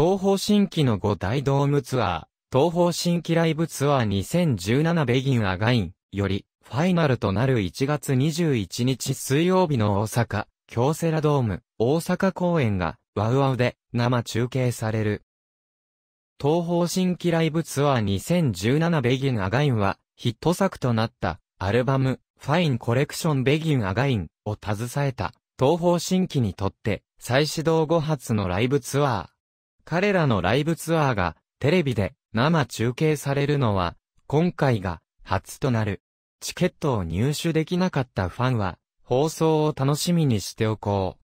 東方新規の5大ドームツアー、東方新規ライブツアー2017ベギンアガインより、ファイナルとなる1月21日水曜日の大阪、京セラドーム、大阪公演が、ワウワウで生中継される。東方新規ライブツアー2017ベギンアガインは、ヒット作となった、アルバム、ファインコレクションベギンアガインを携えた、東方新規にとって、再始動後発のライブツアー。彼らのライブツアーがテレビで生中継されるのは今回が初となる。チケットを入手できなかったファンは放送を楽しみにしておこう。